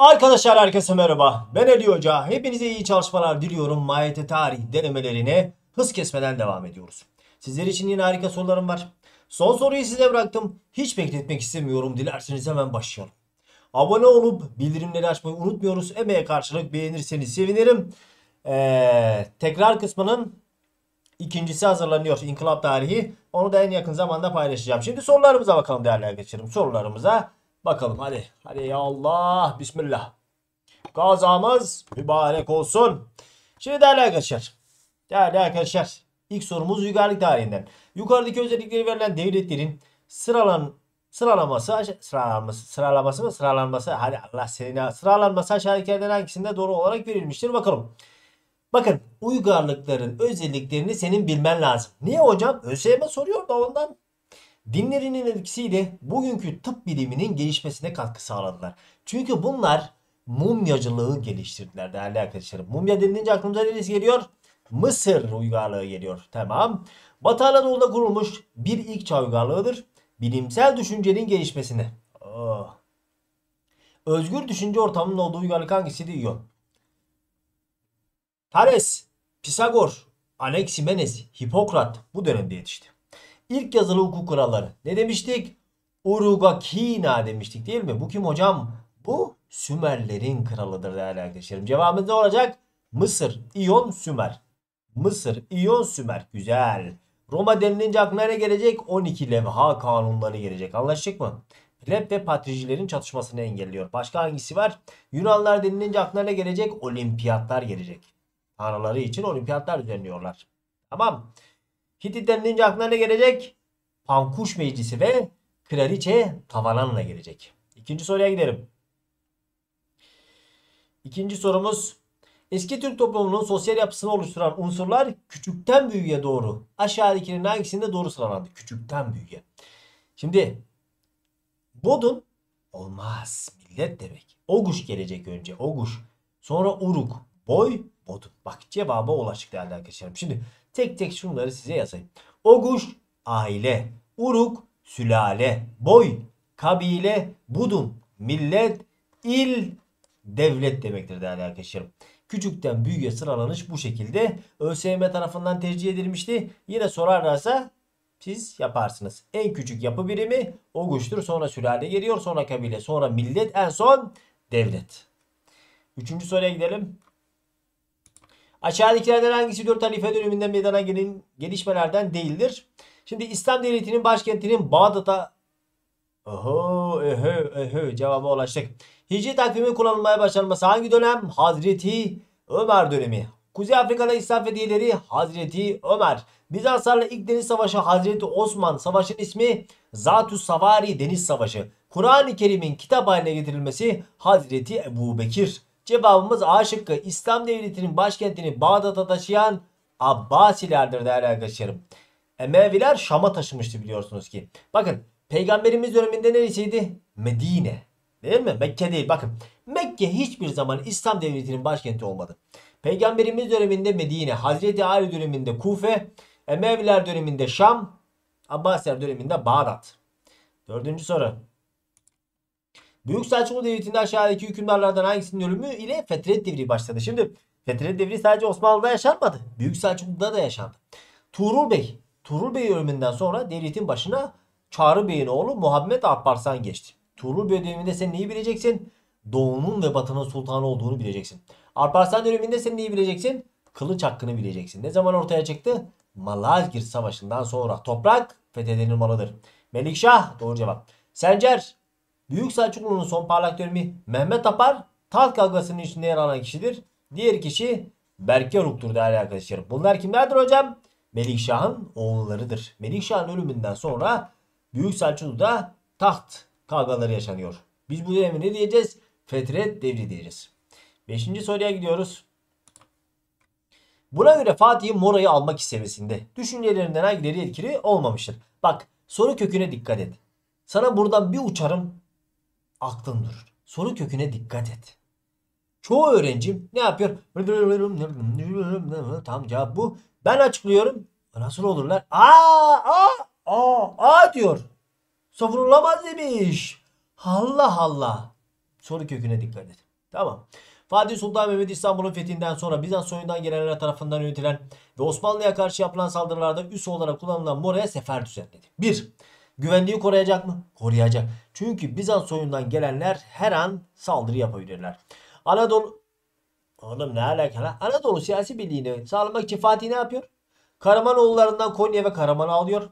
Arkadaşlar herkese merhaba. Ben Ali Hoca. Hepinize iyi çalışmalar diliyorum. Mahiyete tarih denemelerine hız kesmeden devam ediyoruz. Sizler için yine harika sorularım var. Son soruyu size bıraktım. Hiç bekletmek istemiyorum. Dilerseniz hemen başlayalım. Abone olup bildirimleri açmayı unutmuyoruz. Emeğe karşılık beğenirseniz sevinirim. Ee, tekrar kısmının ikincisi hazırlanıyor. İnkılap tarihi. Onu da en yakın zamanda paylaşacağım. Şimdi sorularımıza bakalım değerli arkadaşlarım. Sorularımıza Bakalım hadi. Hadi ya Allah. Bismillah. Kazamız mübarek olsun. Şimdi değerli arkadaşlar. Değerli arkadaşlar. İlk sorumuz uygarlık tarihinden. Yukarıdaki özellikleri verilen devletlerin sıralan sıralaması sıralaması sıralaması mı sıralanması hadi Allah seni sıralanması aşağıdakilerden hangisinde doğru olarak verilmiştir bakalım. Bakın uygarlıkların özelliklerini senin bilmen lazım. Niye hocam? ÖSYM soruyor da ondan. Dinlerinin etkisiyle bugünkü tıp biliminin gelişmesine katkı sağladılar. Çünkü bunlar mumyacılığı geliştirdiler değerli arkadaşlarım. Mumya denilince aklımıza neresi geliyor? Mısır uygarlığı geliyor. Tamam. Batı Anadolu'da kurulmuş bir ilk çağ uygarlığıdır. Bilimsel düşüncenin gelişmesine. Oh. Özgür düşünce ortamının olduğu uygarlık hangisi diyor? Thales, Pisagor, Aleksimenes, Hipokrat bu dönemde yetişti. İlk yazılı hukuk kuralları. Ne demiştik? Urugakina demiştik değil mi? Bu kim hocam? Bu Sümerlerin kralıdır değerli arkadaşlarım. Cevabımız ne olacak? Mısır, İyon, Sümer. Mısır, İyon, Sümer. Güzel. Roma denilince aklına ne gelecek? 12 levha kanunları gelecek. Anlaştık mı? Rep ve patricilerin çatışmasını engelliyor. Başka hangisi var? Yunanlar denilince aklına ne gelecek? Olimpiyatlar gelecek. Tanrıları için olimpiyatlar düzenliyorlar. Tamam. Hitit denilince aklına ne gelecek? Pankuş Meclisi ve Kraliçe Tavalan'la gelecek. İkinci soruya gidelim. İkinci sorumuz Eski Türk toplumunun sosyal yapısını oluşturan unsurlar küçükten büyüğe doğru. Aşağıdakinin hangisinde doğru sıralandı? Küçükten büyüğe. Şimdi Bodun olmaz. Millet demek. Oguş gelecek önce. Oguş. Sonra Uruk. Boy. Bodun. Bak cevaba ulaştık değerli arkadaşlarım. Şimdi Tek tek şunları size yazayım. Oguş aile, uruk sülale, boy, kabile, budum, millet, il, devlet demektir değerli arkadaşlarım. Küçükten büyüğe sıralanış bu şekilde ÖSYM tarafından tercih edilmişti. Yine sorarlarsa siz yaparsınız. En küçük yapı birimi o güçtür. Sonra sülale geliyor. Sonra kabile. Sonra millet. En son devlet. Üçüncü soruya gidelim. Aşağıdakilerden hangisi 4 halife döneminden meydana gelen gelişmelerden değildir? Şimdi İslam Devleti'nin başkentinin Bağdat'a Oho, öhö, öhö cevaba ulaştık. Hicri takvimi kullanılmaya başlanması hangi dönem? Hazreti Ömer dönemi. Kuzey Afrika'da İslam fethiyeleri Hazreti Ömer. Bizanslarla ilk deniz savaşı Hazreti Osman. Savaşın ismi Zatü Savari Deniz Savaşı. Kur'an-ı Kerim'in kitap haline getirilmesi Hazreti Ebu Bekir. Cevabımız A şıkkı. İslam devletinin başkentini Bağdat'a taşıyan Abbasilerdir değerli arkadaşlarım. Emeviler Şam'a taşımıştı biliyorsunuz ki. Bakın peygamberimiz döneminde neresiydi? Medine. Değil mi? Mekke değil. Bakın Mekke hiçbir zaman İslam devletinin başkenti olmadı. Peygamberimiz döneminde Medine, Hazreti Ali döneminde Kufe, Emeviler döneminde Şam, Abbasiler döneminde Bağdat. Dördüncü soru. Büyük Selçuklu Devleti'nde aşağıdaki hükümdarlardan hangisinin ölümü ile Fetret Devri başladı? Şimdi Fetret Devri sadece Osmanlı'da yaşanmadı. Büyük Selçuklu'da da yaşandı. Tuğrul Bey. Tuğrul Bey ölümünden sonra devletin başına Çağrı Bey'in oğlu Muhammed Alparslan geçti. Tuğrul Bey döneminde sen neyi bileceksin? Doğunun ve batının sultanı olduğunu bileceksin. Alparslan döneminde sen neyi bileceksin? Kılıç hakkını bileceksin. Ne zaman ortaya çıktı? Malazgirt Savaşı'ndan sonra toprak fethedilmalıdır. Melikşah doğru cevap. Sencer Büyük Selçuklu'nun son parlak dönemi Mehmet Apar taht kavgasının içinde yer alan kişidir. Diğer kişi Berk Yaruk'tur değerli arkadaşlarım. Bunlar kimlerdir hocam? Melikşah'ın oğullarıdır. Melikşah'ın ölümünden sonra Büyük Selçuklu'da taht kavgaları yaşanıyor. Biz bu dönemi ne diyeceğiz? Fetret devri diyeceğiz. Beşinci soruya gidiyoruz. Buna göre Fatih'in Mora'yı almak istemesinde düşüncelerinden hangileri etkili olmamıştır? Bak soru köküne dikkat et. Sana buradan bir uçarım aklın durur. Soru köküne dikkat et. Çoğu öğrencim ne yapıyor? Tam cevap bu. Ben açıklıyorum. Nasıl olurlar? Aa, aa, aa, aa diyor. Savunulamaz demiş. Allah Allah. Soru köküne dikkat et. Tamam. Fatih Sultan Mehmet İstanbul'un fethinden sonra Bizans soyundan gelenler tarafından yönetilen ve Osmanlı'ya karşı yapılan saldırılarda üs olarak kullanılan Mora'ya sefer düzenledi. 1. Güvenliği koruyacak mı? Koruyacak. Çünkü Bizans soyundan gelenler her an saldırı yapabilirler. Anadolu Oğlum ne alakalı? Anadolu siyasi birliğini sağlamak için Fatih ne yapıyor? Karamanoğullarından Konya ve Karaman'ı alıyor.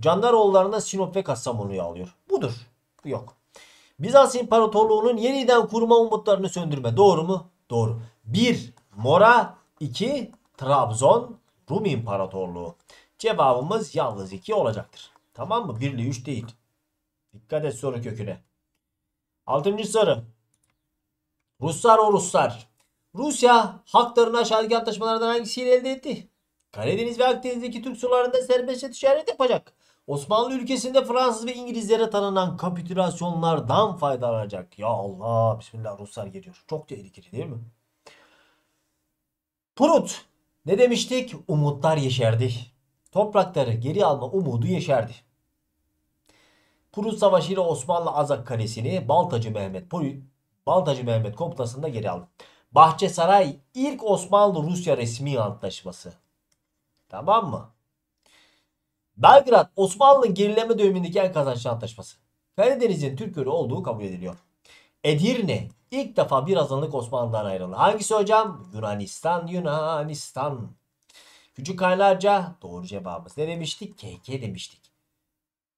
Candaroğullarından Sinop ve Kastamonu'yu alıyor. Budur. Bu yok. Bizans İmparatorluğu'nun yeniden kurma umutlarını söndürme. Doğru mu? Doğru. 1. Mora 2. Trabzon Rum İmparatorluğu. Cevabımız yalnız 2 olacaktır. Tamam mı? 1 ile 3 değil. Dikkat et soru köküne. Altıncı soru. Ruslar o Ruslar. Rusya haklarını aşağıdaki antlaşmalardan hangisiyle elde etti? Karadeniz ve Akdeniz'deki Türk sularında serbestçe ticaret yapacak. Osmanlı ülkesinde Fransız ve İngilizlere tanınan kapitülasyonlardan faydalanacak. Ya Allah Bismillah Ruslar geliyor. Çok tehlikeli değil mi? Prut. Ne demiştik? Umutlar yeşerdi. Toprakları geri alma umudu yeşerdi. Kuruz Savaşı ile Osmanlı Azak Kalesi'ni Baltacı Mehmet Baltacı Mehmet komutasında geri aldı. Bahçesaray ilk Osmanlı-Rusya resmi antlaşması. Tamam mı? Belgrad Osmanlı gerileme dönemindeki en kazançlı antlaşması. Karadeniz'in Türk yolu olduğu kabul ediliyor. Edirne ilk defa bir azınlık Osmanlı'dan ayrıldı. Hangisi hocam? Yunanistan, Yunanistan. Küçük aylarca doğru cevabımız ne demiştik? KK demiştik.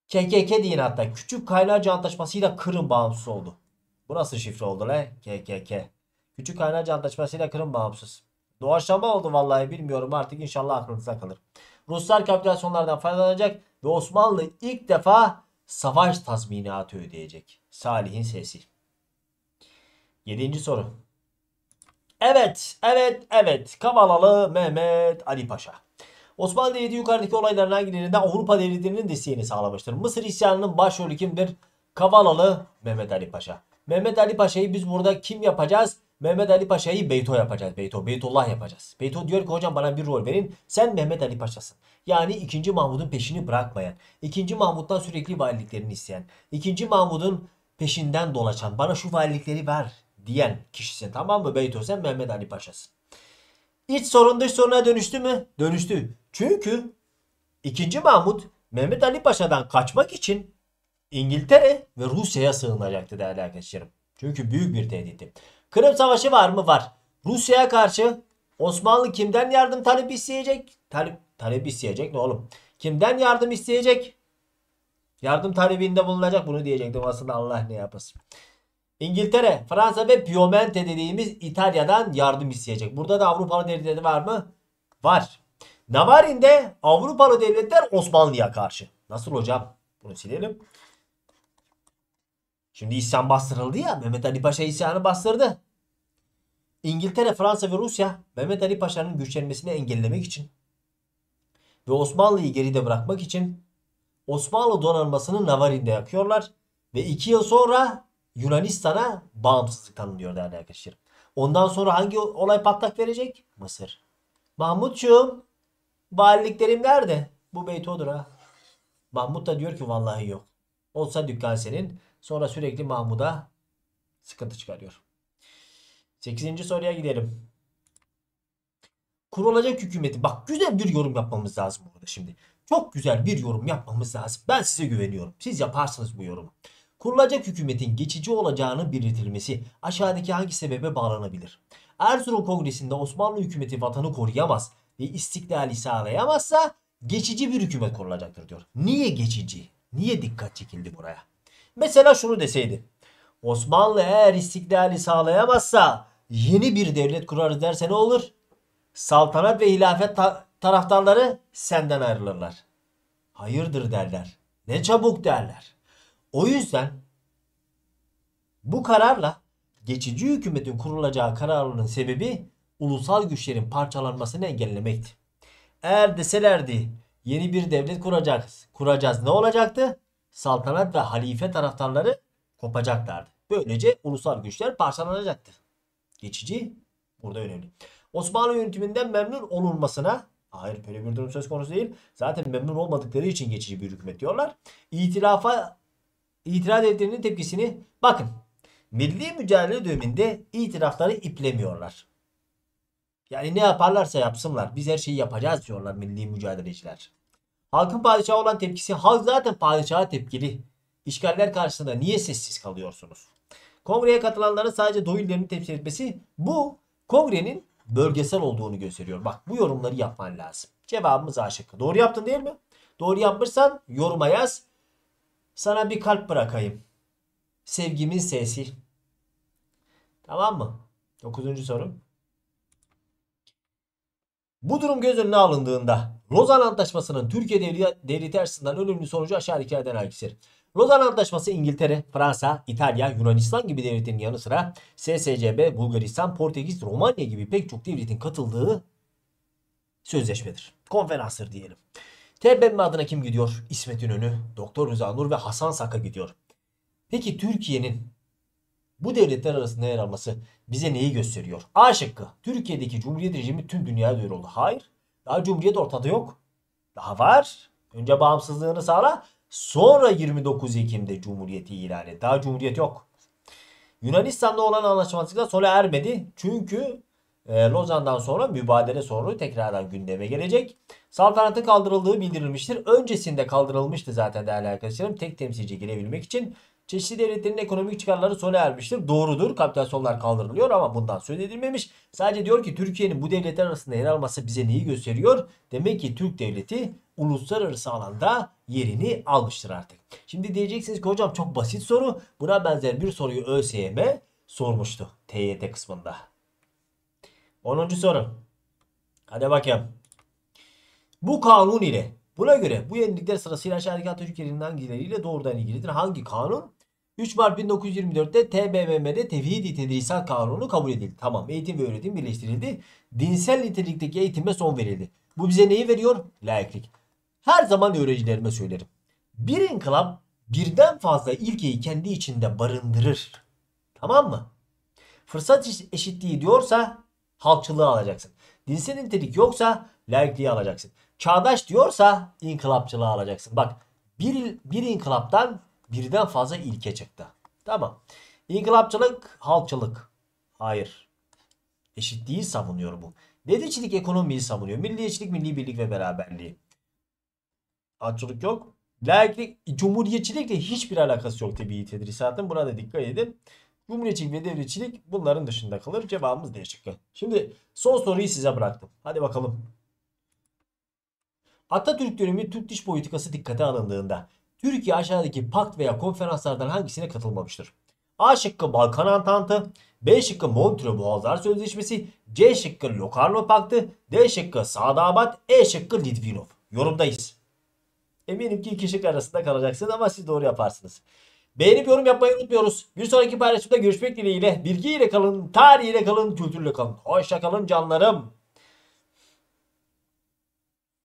KKK deyin hatta. Küçük Kaynarca Antlaşması'yla Kırım bağımsız oldu. Bu nasıl şifre oldu lan? KKK. Küçük Kaynarca Antlaşması'yla Kırım bağımsız. Doğaçlama oldu vallahi bilmiyorum artık inşallah aklınıza kalır. Ruslar kapitülasyonlardan faydalanacak ve Osmanlı ilk defa savaş tazminatı ödeyecek. Salih'in sesi. Yedinci soru. Evet, evet, evet. Kavalalı Mehmet Ali Paşa. Osmanlı Devleti yukarıdaki olayların hangilerinde Avrupa devletlerinin desteğini sağlamıştır? Mısır isyanının başrolü kimdir? Kavalalı Mehmet Ali Paşa. Mehmet Ali Paşa'yı biz burada kim yapacağız? Mehmet Ali Paşa'yı Beyto yapacağız. Beyto, Beytullah yapacağız. Beyto diyor ki hocam bana bir rol verin. Sen Mehmet Ali Paşa'sın. Yani 2. Mahmud'un peşini bırakmayan, 2. Mahmud'dan sürekli valiliklerini isteyen, 2. Mahmud'un peşinden dolaşan, bana şu valilikleri ver diyen kişisin. Tamam mı Beyto sen Mehmet Ali Paşa'sın. İç sorun dış soruna dönüştü mü? Dönüştü. Çünkü 2. Mahmut Mehmet Ali Paşa'dan kaçmak için İngiltere ve Rusya'ya sığınacaktı değerli arkadaşlarım. Çünkü büyük bir tehditti. Kırım Savaşı var mı? Var. Rusya'ya karşı Osmanlı kimden yardım talep isteyecek? Talep, talep isteyecek ne oğlum? Kimden yardım isteyecek? Yardım talebinde bulunacak bunu diyecektim aslında Allah ne yapasın. İngiltere, Fransa ve Piemonte dediğimiz İtalya'dan yardım isteyecek. Burada da Avrupalı devletleri var mı? Var. Navarin'de Avrupalı devletler Osmanlı'ya karşı. Nasıl hocam? Bunu silelim. Şimdi isyan bastırıldı ya. Mehmet Ali Paşa isyanı bastırdı. İngiltere, Fransa ve Rusya Mehmet Ali Paşa'nın güçlenmesini engellemek için ve Osmanlı'yı geride bırakmak için Osmanlı donanmasını Navarin'de yakıyorlar. Ve iki yıl sonra Yunanistan'a bağımsızlık tanınıyor değerli arkadaşlarım. Ondan sonra hangi olay patlak verecek? Mısır. Mahmutçum Valiliklerim nerede? Bu beyt odur ha. Mahmut da diyor ki vallahi yok. Olsa dükkan senin. Sonra sürekli Mahmud'a sıkıntı çıkarıyor. 8. soruya gidelim. Kurulacak hükümeti. Bak güzel bir yorum yapmamız lazım burada şimdi. Çok güzel bir yorum yapmamız lazım. Ben size güveniyorum. Siz yaparsınız bu yorumu. Kurulacak hükümetin geçici olacağını belirtilmesi aşağıdaki hangi sebebe bağlanabilir? Erzurum Kongresi'nde Osmanlı hükümeti vatanı koruyamaz ve istiklali sağlayamazsa geçici bir hükümet kurulacaktır diyor. Niye geçici? Niye dikkat çekildi buraya? Mesela şunu deseydi. Osmanlı eğer istiklali sağlayamazsa yeni bir devlet kurarız derse ne olur? Saltanat ve hilafet ta- taraftarları senden ayrılırlar. Hayırdır derler. Ne çabuk derler. O yüzden bu kararla geçici hükümetin kurulacağı kararının sebebi ulusal güçlerin parçalanmasını engellemekti. Eğer deselerdi yeni bir devlet kuracağız, kuracağız ne olacaktı? Saltanat ve halife taraftarları kopacaklardı. Böylece ulusal güçler parçalanacaktı. Geçici burada önemli. Osmanlı yönetiminden memnun olunmasına Hayır böyle bir durum söz konusu değil. Zaten memnun olmadıkları için geçici bir hükümet diyorlar. İtirafa itiraz edildiğinin tepkisini bakın. Milli mücadele döneminde itirafları iplemiyorlar. Yani ne yaparlarsa yapsınlar. Biz her şeyi yapacağız diyorlar milli mücadeleciler. Halkın padişaha olan tepkisi halk zaten padişaha tepkili. İşgaller karşısında niye sessiz kalıyorsunuz? Kongreye katılanların sadece doyillerini temsil etmesi bu kongrenin bölgesel olduğunu gösteriyor. Bak bu yorumları yapman lazım. Cevabımız A Doğru yaptın değil mi? Doğru yapmışsan yoruma yaz. Sana bir kalp bırakayım. Sevgimin sesi. Tamam mı? Dokuzuncu sorum. Bu durum göz önüne alındığında Lozan Antlaşması'nın Türkiye devleti açısından önemli sonucu aşağıdakilerden hangisidir? Lozan Antlaşması İngiltere, Fransa, İtalya, Yunanistan gibi devletlerin yanı sıra SSCB, Bulgaristan, Portekiz, Romanya gibi pek çok devletin katıldığı sözleşmedir. Konferanstır diyelim. TBMM adına kim gidiyor? İsmet İnönü, Doktor Rıza Nur ve Hasan Saka gidiyor. Peki Türkiye'nin bu devletler arasında yer alması bize neyi gösteriyor? A şıkkı. Türkiye'deki Cumhuriyet rejimi tüm dünyaya oldu. Hayır. Daha Cumhuriyet ortada yok. Daha var. Önce bağımsızlığını sağla. Sonra 29 Ekim'de Cumhuriyeti ilan et. Daha Cumhuriyet yok. Yunanistan'da olan anlaşmazlıklar sona ermedi. Çünkü e, Lozan'dan sonra mübadele sorunu tekrardan gündeme gelecek. Saltanatın kaldırıldığı bildirilmiştir. Öncesinde kaldırılmıştı zaten değerli arkadaşlarım. Tek temsilci girebilmek için çeşitli devletlerin ekonomik çıkarları sona ermiştir. Doğrudur. Kapital sonlar kaldırılıyor ama bundan söz edilmemiş. Sadece diyor ki Türkiye'nin bu devletler arasında yer alması bize neyi gösteriyor? Demek ki Türk devleti uluslararası alanda yerini almıştır artık. Şimdi diyeceksiniz ki hocam çok basit soru. Buna benzer bir soruyu ÖSYM sormuştu TYT kısmında. 10. soru. Hadi bakayım. Bu kanun ile Buna göre bu yenilikler sırasıyla aşağıdaki Atatürk ülkelerinin hangileriyle doğrudan ilgilidir? Hangi kanun? 3 Mart 1924'te TBMM'de tevhid-i tedrisat kanunu kabul edildi. Tamam eğitim ve öğretim birleştirildi. Dinsel nitelikteki eğitime son verildi. Bu bize neyi veriyor? Laiklik. Her zaman öğrencilerime söylerim. Bir inkılap birden fazla ilkeyi kendi içinde barındırır. Tamam mı? Fırsat eşitliği diyorsa halkçılığı alacaksın. Dinsel nitelik yoksa laikliği alacaksın. Çağdaş diyorsa inkılapçılığı alacaksın. Bak bir, bir inkılaptan birden fazla ilke çıktı. Tamam. İnkılapçılık, halkçılık. Hayır. Eşitliği savunuyor bu. Dedicilik ekonomiyi savunuyor. Milliyetçilik, milli birlik ve beraberliği. Açılık yok. Laiklik, cumhuriyetçilikle hiçbir alakası yok tabii tedrisatın. Buna da dikkat edin. Cumhuriyetçilik ve devletçilik bunların dışında kalır. Cevabımız değişik Şimdi son soruyu size bıraktım. Hadi bakalım. Atatürk dönemi Türk dış politikası dikkate alındığında Türkiye aşağıdaki pakt veya konferanslardan hangisine katılmamıştır? A şıkkı Balkan Antantı, B şıkkı Montreux Boğazlar Sözleşmesi, C şıkkı Locarno Paktı, D şıkkı Sadabat, E şıkkı Litvinov. Yorumdayız. Eminim ki iki şık arasında kalacaksınız ama siz doğru yaparsınız. Beğenip yorum yapmayı unutmuyoruz. Bir sonraki paylaşımda görüşmek dileğiyle. Bilgiyle kalın, tarihiyle kalın, kültürle kalın. Hoşça kalın canlarım.